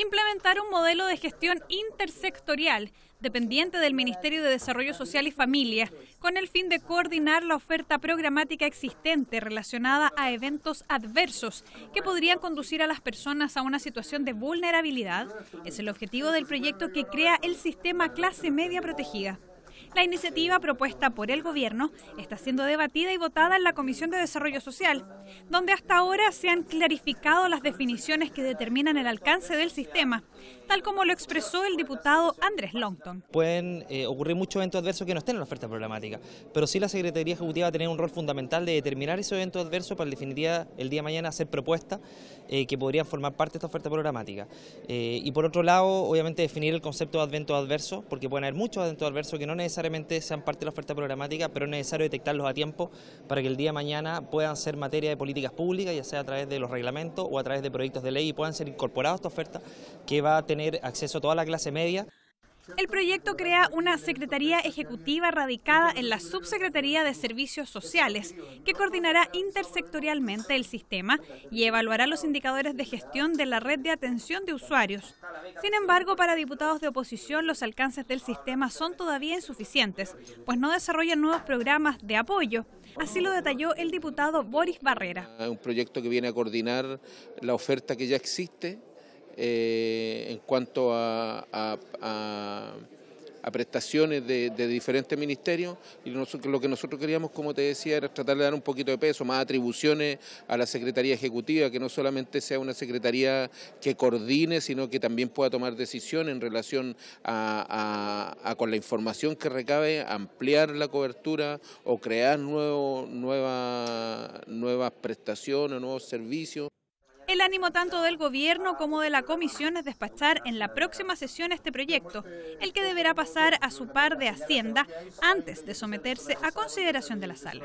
implementar un modelo de gestión intersectorial dependiente del Ministerio de Desarrollo Social y Familia, con el fin de coordinar la oferta programática existente relacionada a eventos adversos que podrían conducir a las personas a una situación de vulnerabilidad, es el objetivo del proyecto que crea el sistema clase media protegida. La iniciativa propuesta por el gobierno está siendo debatida y votada en la Comisión de Desarrollo Social, donde hasta ahora se han clarificado las definiciones que determinan el alcance del sistema, tal como lo expresó el diputado Andrés Longton. Pueden eh, ocurrir muchos eventos adversos que no estén en la oferta problemática, pero sí la Secretaría Ejecutiva tiene tener un rol fundamental de determinar esos eventos adversos para, en definitiva, el día de mañana hacer propuestas eh, que podrían formar parte de esta oferta programática. Eh, y por otro lado, obviamente, definir el concepto de evento adverso, porque pueden haber muchos eventos adversos que no necesitan necesariamente sean parte de la oferta programática, pero es necesario detectarlos a tiempo para que el día de mañana puedan ser materia de políticas públicas, ya sea a través de los reglamentos o a través de proyectos de ley y puedan ser incorporados a esta oferta que va a tener acceso a toda la clase media. El proyecto crea una Secretaría Ejecutiva radicada en la Subsecretaría de Servicios Sociales, que coordinará intersectorialmente el sistema y evaluará los indicadores de gestión de la red de atención de usuarios. Sin embargo, para diputados de oposición, los alcances del sistema son todavía insuficientes, pues no desarrollan nuevos programas de apoyo. Así lo detalló el diputado Boris Barrera. Un proyecto que viene a coordinar la oferta que ya existe eh, en cuanto a, prestaciones de, diferentes ministerios y lo que nosotros queríamos, como te decía, era tratar de dar un poquito de peso, más atribuciones a la Secretaría Ejecutiva, que no solamente sea una Secretaría que coordine, sino que también pueda tomar decisiones en relación a, con la información que recabe, ampliar la cobertura o crear nuevo, nueva, nuevas prestaciones, nuevos servicios. El ánimo tanto del Gobierno como de la Comisión es despachar en la próxima sesión este proyecto, el que deberá pasar a su par de Hacienda antes de someterse a consideración de la Sala.